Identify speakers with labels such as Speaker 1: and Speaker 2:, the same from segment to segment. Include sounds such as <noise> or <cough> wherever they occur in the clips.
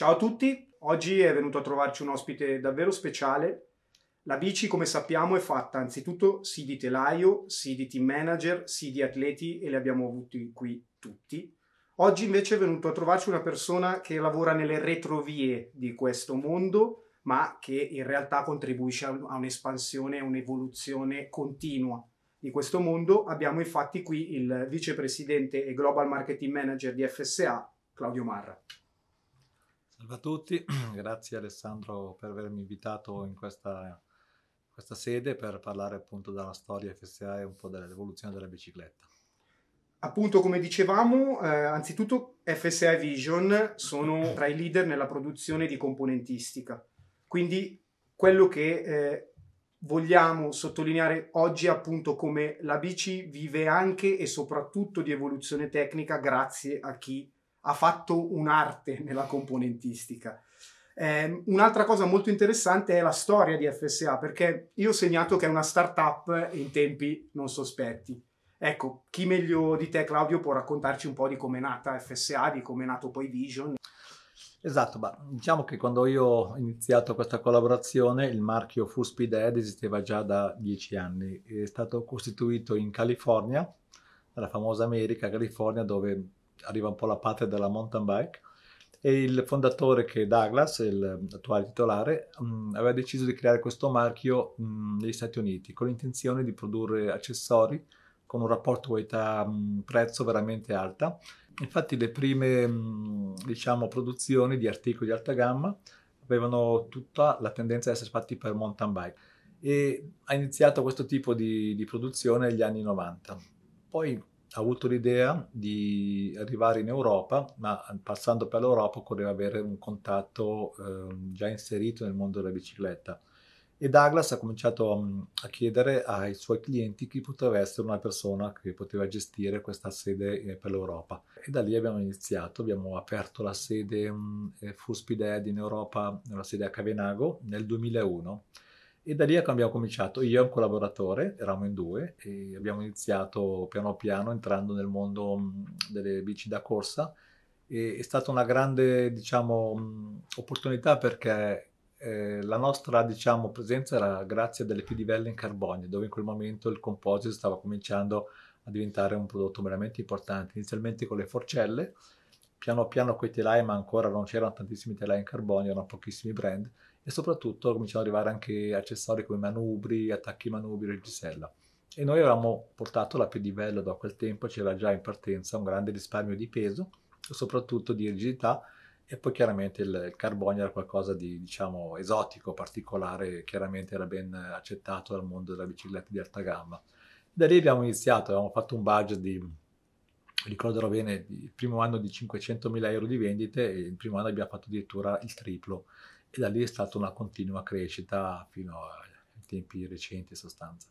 Speaker 1: Ciao a tutti, oggi è venuto a trovarci un ospite davvero speciale. La bici, come sappiamo, è fatta anzitutto sì di telaio, sì di team manager, sì di atleti e li abbiamo avuti qui tutti. Oggi invece è venuto a trovarci una persona che lavora nelle retrovie di questo mondo, ma che in realtà contribuisce a un'espansione, a un'evoluzione continua di questo mondo. Abbiamo infatti qui il vicepresidente e global marketing manager di FSA, Claudio Marra.
Speaker 2: Salve a tutti, <clears throat> grazie Alessandro per avermi invitato in questa, questa sede per parlare appunto della storia FSA e un po' dell'evoluzione della bicicletta.
Speaker 1: Appunto, come dicevamo, eh, anzitutto FSA e Vision sono tra i leader nella produzione di componentistica. Quindi quello che eh, vogliamo sottolineare oggi è appunto come la bici vive anche e soprattutto di evoluzione tecnica grazie a chi ha fatto un'arte nella componentistica. Eh, un'altra cosa molto interessante è la storia di FSA, perché io ho segnato che è una startup in tempi non sospetti. Ecco, chi meglio di te, Claudio, può raccontarci un po' di come è nata FSA, di come è nato poi Vision? Esatto,
Speaker 2: ma diciamo che quando io ho iniziato questa collaborazione il marchio Full Speed Ed esisteva già da dieci anni. È stato costituito in California, nella famosa America, California, dove arriva un po' la patria della mountain bike e il fondatore che è Douglas, l'attuale titolare, mh, mm, aveva deciso di creare questo marchio mh, mm, negli Stati Uniti con l'intenzione di produrre accessori con un rapporto qualità-prezzo mm, veramente alta. Infatti le prime mh, diciamo, produzioni di articoli di alta gamma avevano tutta la tendenza ad essere fatti per mountain bike e ha iniziato questo tipo di, di produzione negli anni 90. Poi ha avuto l'idea di arrivare in Europa, ma passando per l'Europa occorreva avere un contatto eh, già inserito nel mondo della bicicletta. E Douglas ha cominciato a chiedere ai suoi clienti chi poteva essere una persona che poteva gestire questa sede eh, per l'Europa. E da lì abbiamo iniziato, abbiamo aperto la sede eh, um, Ed in Europa, la sede a Cavenago, nel 2001 e da lì abbiamo cominciato, io e un collaboratore, eravamo in due, e abbiamo iniziato piano piano entrando nel mondo mm, delle bici da corsa. E è stata una grande, diciamo, mm, opportunità perché eh, la nostra diciamo, presenza era grazie a delle pedivelle in carbonio, dove in quel momento il composite stava cominciando a diventare un prodotto veramente importante, inizialmente con le forcelle, piano piano con i telai, ma ancora non c'erano tantissimi telai in carbonio, erano pochissimi brand, e soprattutto cominciano ad arrivare anche accessori come manubri, attacchi manubri reggisella. E noi avevamo portato la pedivello da quel tempo, c'era già in partenza un grande risparmio di peso, soprattutto di rigidità, e poi chiaramente il carbonio era qualcosa di diciamo esotico, particolare, chiaramente era ben accettato dal mondo della bicicletta di alta gamma. Da lì abbiamo iniziato, abbiamo fatto un budget di, ricorderò bene, il primo anno di 500.000 euro di vendite e il primo anno abbiamo fatto addirittura il triplo e da lì è stata una continua crescita fino ai tempi recenti
Speaker 1: in sostanza.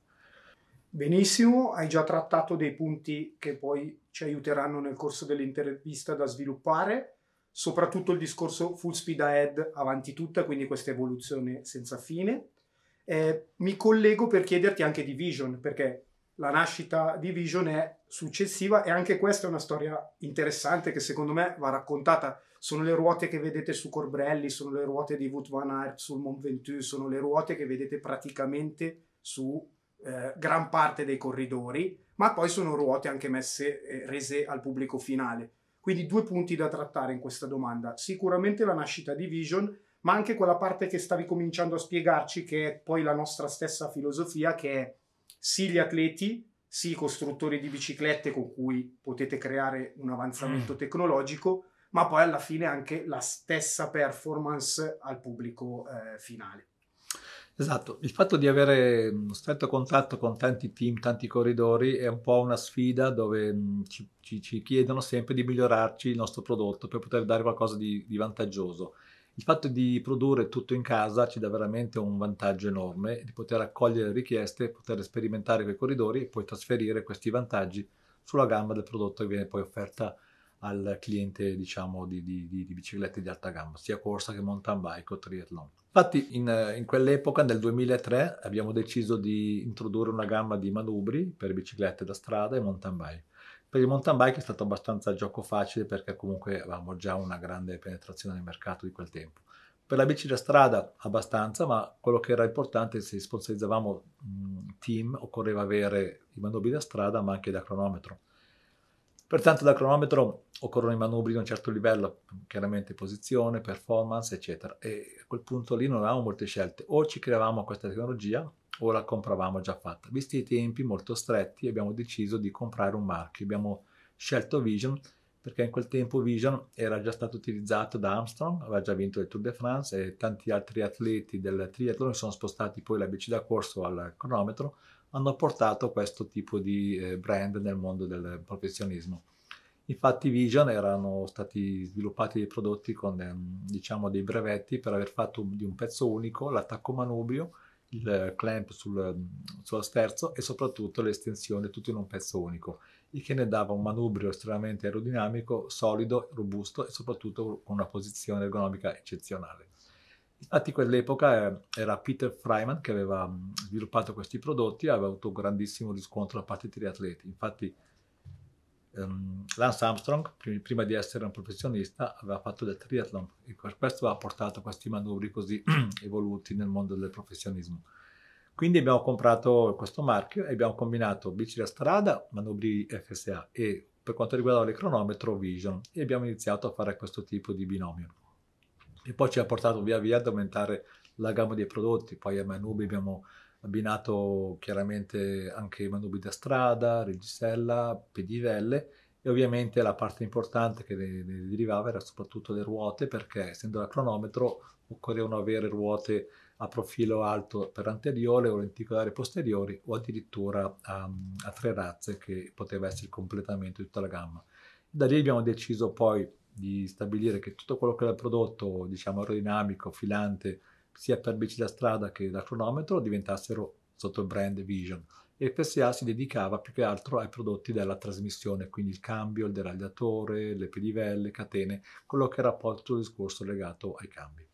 Speaker 1: Benissimo, hai già trattato dei punti che poi ci aiuteranno nel corso dell'intervista da sviluppare, soprattutto il discorso full speed ahead avanti tutta, quindi questa evoluzione senza fine. Eh, mi collego per chiederti anche di Vision, perché la nascita di Vision è successiva e anche questa è una storia interessante che secondo me va raccontata sono le ruote che vedete su Corbrelli, sono le ruote di Wout van Aert sul Mont Ventoux, sono le ruote che vedete praticamente su eh, gran parte dei corridori, ma poi sono ruote anche messe, eh, rese al pubblico finale. Quindi due punti da trattare in questa domanda. Sicuramente la nascita di Vision, ma anche quella parte che stavi cominciando a spiegarci, che è poi la nostra stessa filosofia, che è sì gli atleti, sì i costruttori di biciclette con cui potete creare un avanzamento mm. tecnologico, ma poi alla fine anche la stessa performance al pubblico eh, finale.
Speaker 2: Esatto, il fatto di avere uno stretto contatto con tanti team, tanti corridori è un po' una sfida dove mm, ci, ci, ci chiedono sempre di migliorarci il nostro prodotto per poter dare qualcosa di, di, vantaggioso. Il fatto di produrre tutto in casa ci dà veramente un vantaggio enorme, di poter accogliere richieste, poter sperimentare quei corridori e poi trasferire questi vantaggi sulla gamma del prodotto che viene poi offerta al cliente diciamo, di, di, di, biciclette di alta gamma, sia corsa che mountain bike o triathlon. Infatti in, in, quell'epoca, nel 2003, abbiamo deciso di introdurre una gamma di manubri per biciclette da strada e mountain bike. Per il mountain bike è stato abbastanza gioco facile perché comunque avevamo già una grande penetrazione nel mercato di quel tempo. Per la bici da strada abbastanza, ma quello che era importante se sponsorizzavamo team occorreva avere i manubri da strada ma anche da cronometro Pertanto dal cronometro occorrono i manubri di un certo livello, chiaramente posizione, performance, eccetera. E a quel punto lì non avevamo molte scelte, o ci creavamo questa tecnologia o la compravamo già fatta. Visti i tempi molto stretti abbiamo deciso di comprare un marchio, abbiamo scelto Vision perché in quel tempo Vision era già stato utilizzato da Armstrong, aveva già vinto il Tour de France e tanti altri atleti del triathlon si sono spostati poi la bici da corso al cronometro hanno portato questo tipo di eh, brand nel mondo del professionismo. Infatti Vision erano stati sviluppati dei prodotti con ehm, diciamo, dei brevetti per aver fatto di un pezzo unico l'attacco manubrio, il clamp sul, sullo sterzo e soprattutto l'estensione tutto in un pezzo unico, il che ne dava un manubrio estremamente aerodinamico, solido, robusto e soprattutto con una posizione ergonomica eccezionale. Infatti quell'epoca eh, era Peter Fryman che aveva mm, sviluppato questi prodotti e aveva avuto un grandissimo riscontro da parte dei triatleti. Infatti um, Lance Armstrong, prima di essere un professionista, aveva fatto del triathlon e per questo ha portato questi manubri così <clears throat> evoluti nel mondo del professionismo. Quindi abbiamo comprato questo marchio e abbiamo combinato bici da strada, manubri FSA e per quanto riguardava le cronometro Vision e abbiamo iniziato a fare questo tipo di binomio e poi ci ha portato via via ad aumentare la gamma dei prodotti. Poi a Manubi abbiamo abbinato chiaramente anche Manubi da strada, Regisella, Pedivelle e ovviamente la parte importante che ne, ne derivava era soprattutto le ruote perché essendo la cronometro occorrevano avere ruote a profilo alto per anteriore o lenticolare posteriori o addirittura a, ehm, a tre razze che poteva essere il completamento di tutta la gamma. Da lì abbiamo deciso poi di stabilire che tutto quello che era il prodotto, diciamo, aerodinamico, filante, sia per bici da strada che da cronometro, diventassero sotto il brand Vision. E FSA si dedicava più che altro ai prodotti della trasmissione, quindi il cambio, il deragliatore, le pedivelle, catene, quello che era poi tutto il discorso legato ai
Speaker 1: cambi.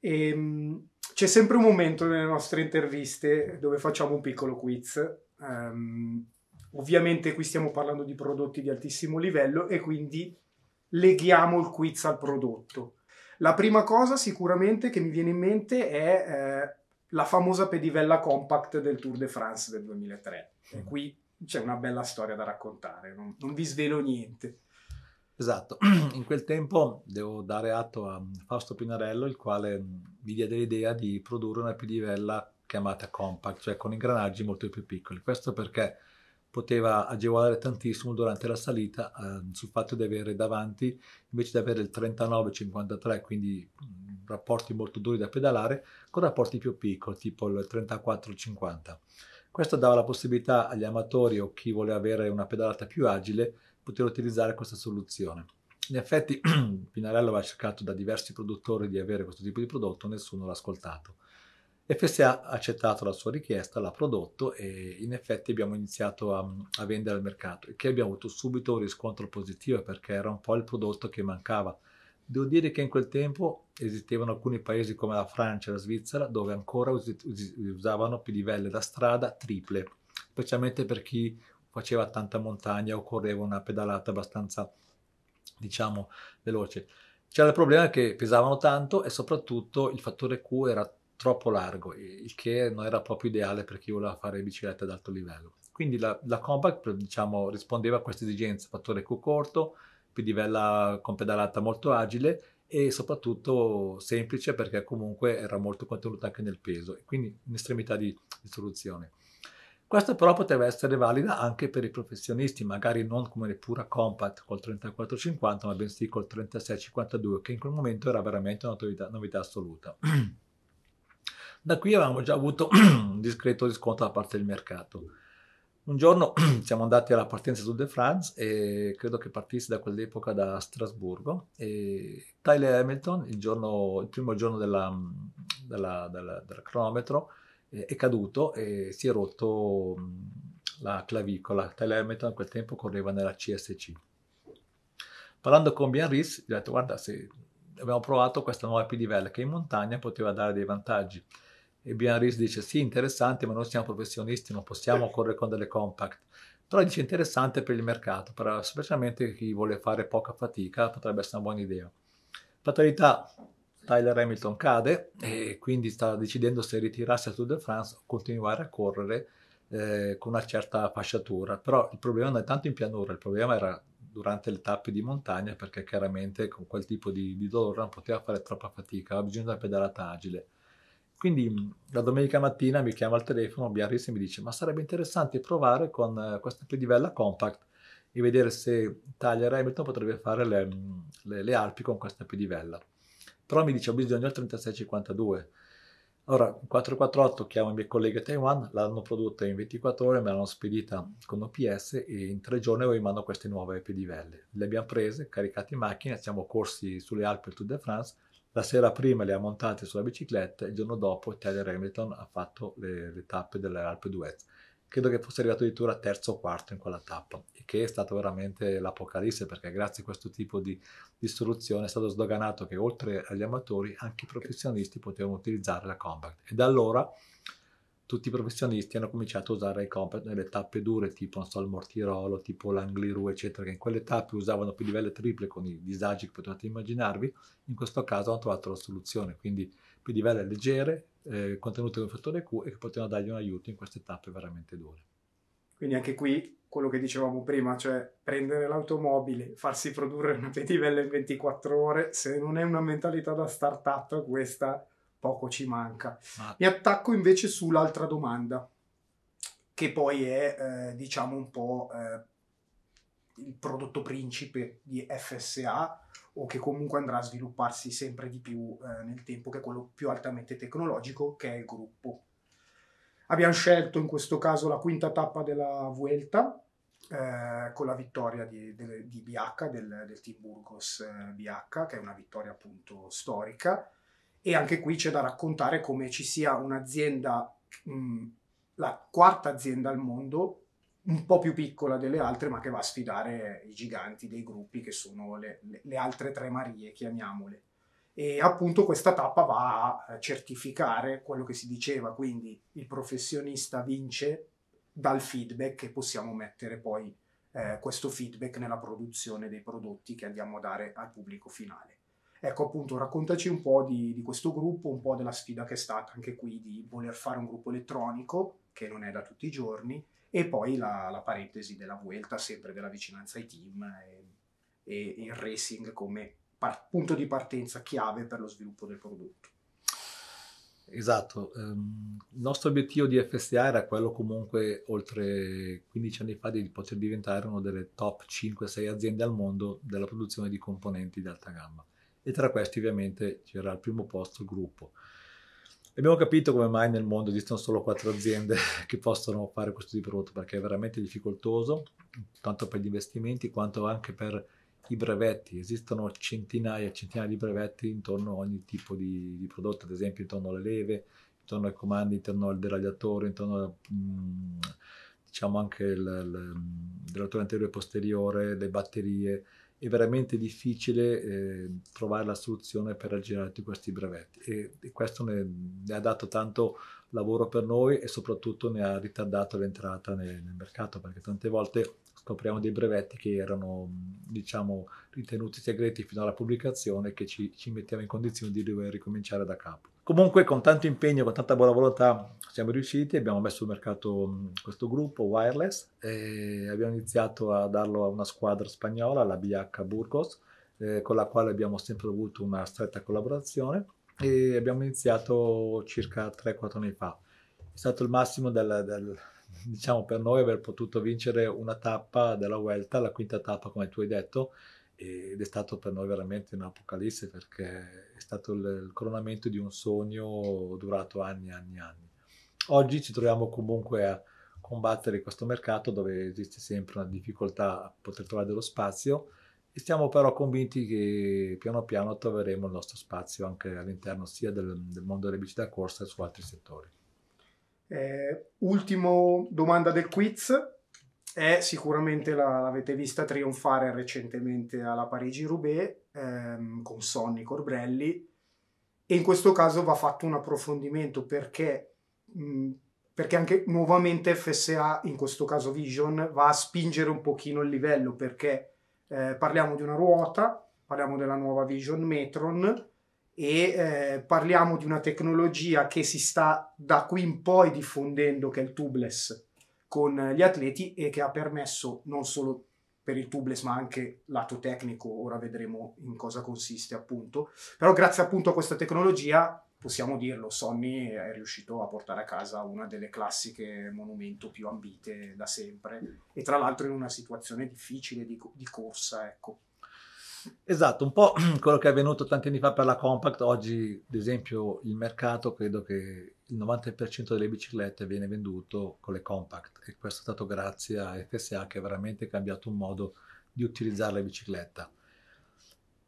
Speaker 1: E, ehm, c'è sempre un momento nelle nostre interviste dove facciamo un piccolo quiz. Um, ovviamente qui stiamo parlando di prodotti di altissimo livello e quindi leghiamo il quiz al prodotto. La prima cosa sicuramente che mi viene in mente è eh, la famosa pedivella compact del Tour de France del 2003. E qui c'è una bella storia da raccontare, non, non vi svelo niente. Esatto, <clears throat> in quel tempo devo dare atto a
Speaker 2: Fausto Pinarello, il quale mm, mi diede l'idea di produrre una pedivella chiamata compact, cioè con ingranaggi molto più piccoli. Questo perché poteva agevolare tantissimo durante la salita eh, sul fatto di avere davanti, invece di avere il 39-53, quindi mm, rapporti molto duri da pedalare, con rapporti più piccoli, tipo il 34-50. Questo dava la possibilità agli amatori o chi voleva avere una pedalata più agile poter utilizzare questa soluzione. In effetti <clears throat> Pinarello aveva cercato da diversi produttori di avere questo tipo di prodotto, nessuno l'ha ascoltato. FSA ha accettato la sua richiesta, l'ha prodotto e in effetti abbiamo iniziato a, a vendere al mercato, il che abbiamo avuto subito un riscontro positivo perché era un po' il prodotto che mancava. Devo dire che in quel tempo esistevano alcuni paesi come la Francia e la Svizzera dove ancora us- us- usavano pedivelle da strada triple, specialmente per chi faceva tanta montagna o correva una pedalata abbastanza, diciamo, veloce. C'era il problema che pesavano tanto e soprattutto il fattore Q era troppo largo, il che non era proprio ideale per chi voleva fare biciclette ad alto livello. Quindi la, la Compact diciamo, rispondeva a questa esigenza, fattore Q corto, pedivella con pedalata molto agile e soprattutto semplice perché comunque era molto contenuta anche nel peso, quindi un'estremità di, di soluzione. Questa però poteva essere valida anche per i professionisti, magari non come pura compact col 3450, ma bensì col 3652, che in quel momento era veramente una novità, novità assoluta. Da qui avevamo già avuto un <clears throat> discreto riscontro da parte del mercato. Un giorno <clears throat> siamo andati alla partenza Tour de France e credo che partisse da quell'epoca da Strasburgo e Tyler Hamilton, il, giorno, il primo giorno della, della, della, del cronometro, eh, è caduto e si è rotto mm, la clavicola. Tyler Hamilton a quel tempo correva nella CSC. Parlando con Bian Rees, gli ho detto guarda se abbiamo provato questa nuova PDVL che in montagna poteva dare dei vantaggi e Bianris dice sì, interessante, ma noi siamo professionisti, non possiamo correre con delle compact. Però dice interessante per il mercato, per, specialmente chi vuole fare poca fatica potrebbe essere una buona idea. Fatalità, Tyler Hamilton cade e quindi sta decidendo se ritirarsi al Tour de France o continuare a correre eh, con una certa fasciatura. Però il problema non è tanto in pianura, il problema era durante le tappe di montagna perché chiaramente con quel tipo di, di dolore non poteva fare troppa fatica, aveva bisogno di una pedalata agile quindi mm, la domenica mattina mi chiama al telefono Biarritz e mi dice ma sarebbe interessante provare con eh, questa pedivella compact e vedere se Tyler Hamilton potrebbe fare le, mm, le, le Alpi con questa pedivella. Però mi dice ho bisogno del 3652. Allora, 448 chiamo i miei colleghi a Taiwan, l'hanno prodotta in 24 ore, me l'hanno spedita con OPS e in tre giorni avevo in mano queste nuove pedivelle. Le abbiamo prese, caricate in macchina, siamo corsi sulle Alpi del Tour de France la sera prima le ha montate sulla bicicletta e il giorno dopo Tyler Hamilton ha fatto le, le tappe delle Alpe d'Huez. Credo che fosse arrivato addirittura terzo o quarto in quella tappa, il che è stato veramente l'apocalisse perché grazie a questo tipo di, di soluzione è stato sdoganato che oltre agli amatori anche i professionisti potevano utilizzare la Compact. E da allora tutti i professionisti hanno cominciato a usare i compact nelle tappe dure, tipo non so, il mortirolo, tipo l'angliru, eccetera, che in quelle tappe usavano più livelli triple con i disagi che potete immaginarvi, in questo caso hanno trovato la soluzione, quindi più pedivelle leggere, eh, contenute con fattore Q e che potevano dargli un aiuto in queste tappe veramente dure.
Speaker 1: Quindi anche qui quello che dicevamo prima, cioè prendere l'automobile, farsi produrre una pedivella in 24 ore, se non è una mentalità da start-up, questa poco ci manca. Ah. Mi attacco invece sull'altra domanda, che poi è, eh, diciamo, un po' eh, il prodotto principe di FSA o che comunque andrà a svilupparsi sempre di più eh, nel tempo, che è quello più altamente tecnologico, che è il gruppo. Abbiamo scelto in questo caso la quinta tappa della Vuelta, eh, con la vittoria di, di, di BH, del, del, team Burgos eh, BH, che è una vittoria appunto storica, e anche qui c'è da raccontare come ci sia un'azienda, mm, la quarta azienda al mondo, un po' più piccola delle altre, ma che va a sfidare i giganti dei gruppi che sono le, le, le altre tre Marie, chiamiamole. E appunto questa tappa va a eh, certificare quello che si diceva, quindi il professionista vince dal feedback che possiamo mettere poi eh, questo feedback nella produzione dei prodotti che andiamo a dare al pubblico finale. Ecco appunto, raccontaci un po' di, di, questo gruppo, un po' della sfida che è stata anche qui di voler fare un gruppo elettronico, che non è da tutti i giorni, e poi la, la parentesi della Vuelta, sempre della vicinanza ai team e, e, il racing come par- punto di partenza chiave per lo sviluppo del prodotto.
Speaker 2: Esatto, ehm, il nostro obiettivo di FSA era quello comunque oltre 15 anni fa di poter diventare una delle top 5-6 aziende al mondo della produzione di componenti di alta gamma e tra questi ovviamente c'era al primo posto il gruppo. Abbiamo capito come mai nel mondo esistono solo quattro aziende <laughs> che possono fare questo tipo di prodotto perché è veramente difficoltoso, tanto per gli investimenti quanto anche per i brevetti. Esistono centinaia e centinaia di brevetti intorno a ogni tipo di, di, prodotto, ad esempio intorno alle leve, intorno ai comandi, intorno al deragliatore, intorno al, mm, diciamo anche il, il, il mm, deragliatore anteriore e posteriore, le batterie è veramente difficile eh, trovare la soluzione per aggirare tutti questi brevetti e, e questo ne, ne, ha dato tanto lavoro per noi e soprattutto ne ha ritardato l'entrata nel, nel mercato perché tante volte scopriamo dei brevetti che erano diciamo ritenuti segreti fino alla pubblicazione che ci, ci mettiamo in condizione di dover ricominciare da capo. Comunque con tanto impegno, con tanta buona volontà siamo riusciti, abbiamo messo sul mercato mm, questo gruppo wireless e abbiamo iniziato a darlo a una squadra spagnola, la BH Burgos, eh, con la quale abbiamo sempre avuto una stretta collaborazione e abbiamo iniziato circa 3-4 anni fa. È stato il massimo del, del, diciamo per noi aver potuto vincere una tappa della Vuelta, la quinta tappa come tu hai detto, ed è stato per noi veramente un'apocalisse perché è stato il, il coronamento di un sogno durato anni e anni e anni. Oggi ci troviamo comunque a combattere questo mercato dove esiste sempre una difficoltà a poter trovare dello spazio e siamo però convinti che piano piano troveremo il nostro spazio anche all'interno sia del, del mondo delle bici da corsa che su altri settori.
Speaker 1: Eh, ultimo domanda del quiz, è sicuramente la, l'avete vista trionfare recentemente alla Parigi-Roubaix ehm, con Sonny Corbrelli e in questo caso va fatto un approfondimento perché, mh, mm, perché anche nuovamente FSA, in questo caso Vision, va a spingere un pochino il livello perché eh, parliamo di una ruota, parliamo della nuova Vision Metron e eh, parliamo di una tecnologia che si sta da qui in poi diffondendo che è il tubeless con gli atleti e che ha permesso non solo per il tubeless ma anche lato tecnico, ora vedremo in cosa consiste appunto, però grazie appunto a questa tecnologia possiamo dirlo, Sonny è riuscito a portare a casa una delle classiche monumento più ambite da sempre e tra l'altro in una situazione difficile di, di corsa, ecco.
Speaker 2: Esatto, un po' <clears throat> quello che è avvenuto tanti anni fa per la Compact, oggi ad esempio il mercato credo che il 90% delle biciclette viene venduto con le compact e questo è stato grazie a FSA che ha veramente cambiato un modo di utilizzare la bicicletta.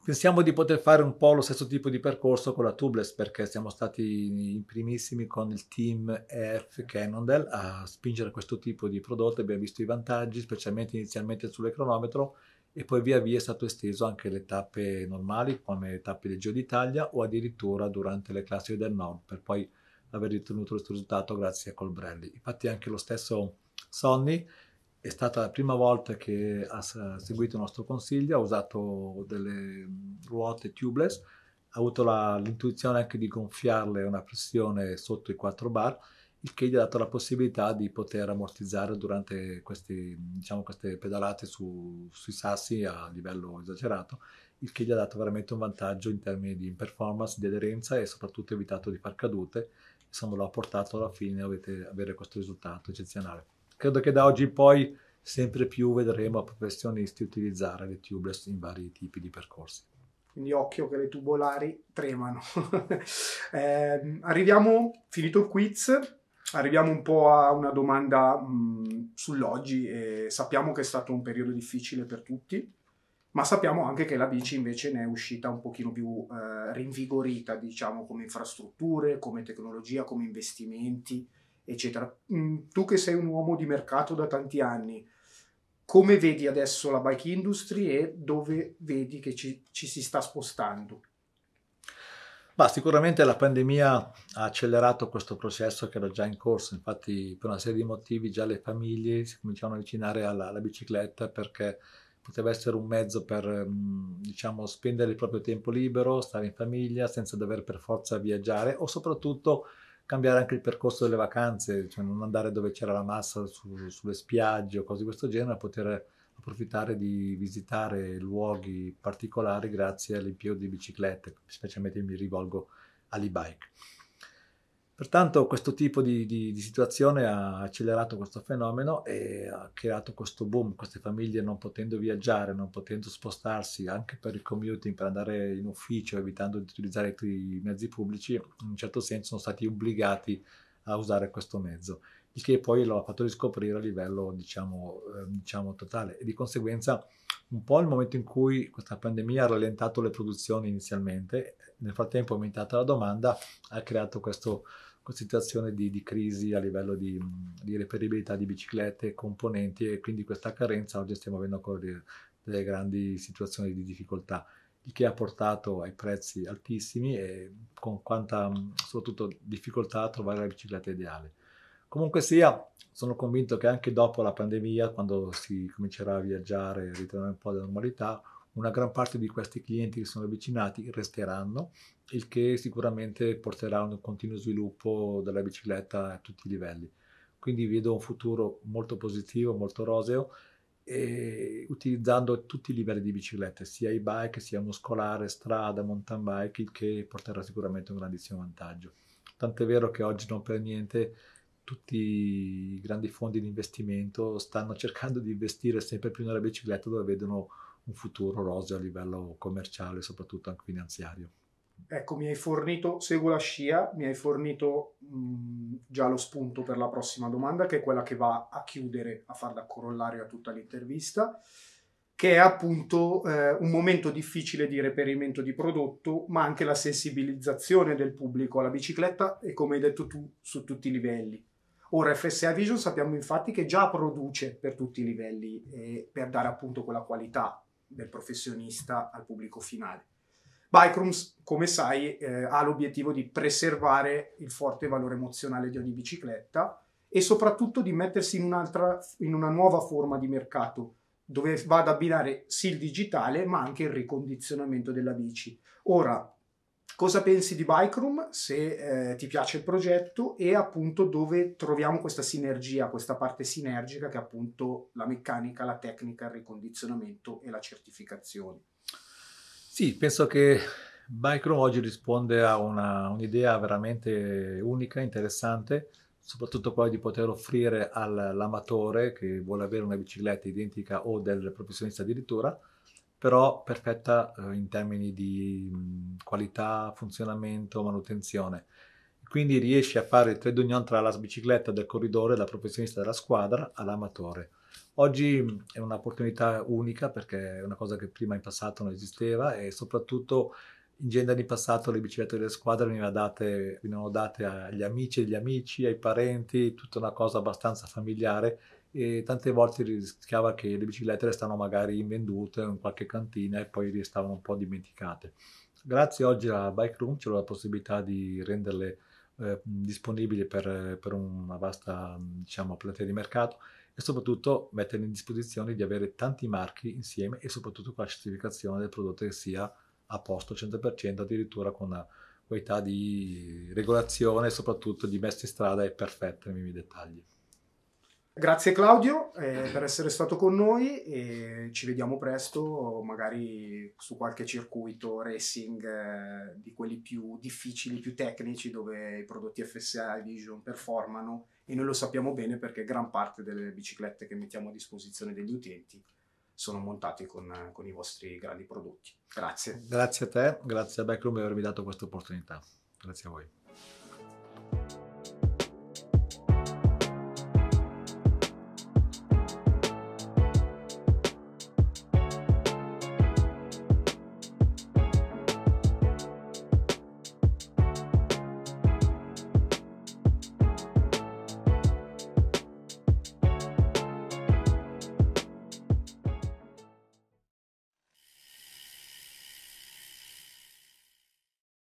Speaker 2: Pensiamo di poter fare un po' lo stesso tipo di percorso con la tubeless perché siamo stati i primissimi con il team EF Cannondale a spingere questo tipo di prodotto, abbiamo visto i vantaggi, specialmente inizialmente sulle cronometro e poi via via è stato esteso anche alle tappe normali come le tappe del Giro d'Italia o addirittura durante le classiche del nord per poi aver ottenuto questo risultato grazie a Colbrelli. Infatti anche lo stesso Sonny è stata la prima volta che ha seguito il nostro consiglio, ha usato delle ruote tubeless, ha avuto la, l'intuizione anche di gonfiarle una pressione sotto i 4 bar, il che gli ha dato la possibilità di poter ammortizzare durante questi, diciamo, queste pedalate su, sui sassi a livello esagerato, il che gli ha dato veramente un vantaggio in termini di performance, di aderenza e soprattutto evitato di far cadute insomma lo portato alla fine avete, avere questo risultato eccezionale. Credo che da oggi in poi sempre più vedremo professionisti utilizzare le tubeless in vari tipi di percorsi.
Speaker 1: Quindi occhio che le tubolari tremano. <laughs> eh, arriviamo, finito il quiz, arriviamo un po' a una domanda mh, sull'oggi. Eh, sappiamo che è stato un periodo difficile per tutti, ma sappiamo anche che la bici invece ne è uscita un pochino più eh, rinvigorita, diciamo, come infrastrutture, come tecnologia, come investimenti, eccetera. Mm, tu che sei un uomo di mercato da tanti anni, come vedi adesso la bike industry e dove vedi che ci, ci si sta spostando?
Speaker 2: Ma sicuramente la pandemia ha accelerato questo processo che era già in corso, infatti per una serie di motivi già le famiglie si cominciavano a avvicinare alla, alla bicicletta perché poteva essere un mezzo per mm, diciamo, spendere il proprio tempo libero, stare in famiglia senza dover per forza viaggiare o soprattutto cambiare anche il percorso delle vacanze, cioè non andare dove c'era la massa su, sulle spiagge o cose di questo genere, poter approfittare di visitare luoghi particolari grazie all'impiego di biciclette, specialmente mi rivolgo all'e-bike. Pertanto questo tipo di, di, di, situazione ha accelerato questo fenomeno e ha creato questo boom, queste famiglie non potendo viaggiare, non potendo spostarsi anche per il commuting, per andare in ufficio, evitando di utilizzare i mezzi pubblici, in un certo senso sono stati obbligati a usare questo mezzo, il che poi lo ha fatto riscoprire a livello diciamo, ehm, diciamo totale e di conseguenza un po' il momento in cui questa pandemia ha rallentato le produzioni inizialmente, nel frattempo è aumentata la domanda, ha creato questo situazione di, di crisi a livello di, di, reperibilità di biciclette e componenti e quindi questa carenza oggi stiamo avendo ancora delle, delle grandi situazioni di difficoltà il che ha portato ai prezzi altissimi e con quanta soprattutto difficoltà a trovare la bicicletta ideale. Comunque sia, sono convinto che anche dopo la pandemia, quando si comincerà a viaggiare e ritornare un po' alla normalità, una gran parte di questi clienti che sono avvicinati resteranno, il che sicuramente porterà a un continuo sviluppo della bicicletta a tutti i livelli. Quindi vedo un futuro molto positivo, molto roseo, utilizzando tutti i livelli di biciclette, sia i bike, sia muscolare, strada, mountain bike, il che porterà sicuramente un grandissimo vantaggio. Tant'è vero che oggi non per niente tutti i grandi fondi di investimento stanno <laughs> cercando di investire sempre più nella bicicletta dove vedono un futuro roseo a livello commerciale, soprattutto anche finanziario.
Speaker 1: Ecco, mi hai fornito, seguo la scia, mi hai fornito mh, mm, già lo spunto per la prossima domanda, che è quella che va a chiudere, a far da corollario a tutta l'intervista, che è appunto eh, un momento difficile di reperimento di prodotto, ma anche la sensibilizzazione del pubblico alla bicicletta e come hai detto tu, su tutti i livelli. Ora FSA Vision sappiamo infatti che già produce per tutti i livelli eh, per dare appunto quella qualità del professionista al pubblico finale. Bicrooms, come sai, eh, ha l'obiettivo di preservare il forte valore emozionale di ogni bicicletta e soprattutto di mettersi in, un'altra, in una nuova forma di mercato dove va ad abbinare sì il digitale ma anche il ricondizionamento della bici. Ora, Cosa pensi di Bikroom, se eh, ti piace il progetto e appunto dove troviamo questa sinergia, questa parte sinergica che è appunto la meccanica, la tecnica, il ricondizionamento e la certificazione?
Speaker 2: Sì, penso che Bikroom oggi risponde a una, un'idea veramente unica, interessante, soprattutto poi di poter offrire all'amatore che vuole avere una bicicletta identica o del professionista addirittura però perfetta eh, in termini di mh, qualità, funzionamento, manutenzione. Quindi riesci a fare il trade union tra la bicicletta del corridore, da professionista della squadra all'amatore. Oggi è un'opportunità unica perché è una cosa che prima in passato non esisteva e soprattutto in genere in passato le biciclette delle squadre venivano date, venivano date agli amici degli amici, ai parenti, tutta una cosa abbastanza familiare e tante volte rischiava che le biciclette restano magari invendute in qualche cantina e poi restavano un po' dimenticate. Grazie oggi a Bike Room c'è la possibilità di renderle eh, disponibili per, per, una vasta diciamo, platea di mercato e soprattutto metterle in disposizione di avere tanti marchi insieme e soprattutto con la certificazione del prodotto che sia a posto 100% addirittura con una qualità di regolazione e soprattutto di messa in strada e perfetta nei miei dettagli.
Speaker 1: Grazie Claudio eh, per essere stato con noi e ci vediamo presto magari su qualche circuito racing eh, di quelli più difficili, più tecnici dove i prodotti FSA e Vision performano e noi lo sappiamo bene perché gran parte delle biciclette che mettiamo a disposizione degli utenti sono montati con, con, i vostri grandi prodotti. Grazie.
Speaker 2: Grazie a te, grazie a Backroom per avermi dato questa opportunità. Grazie a voi.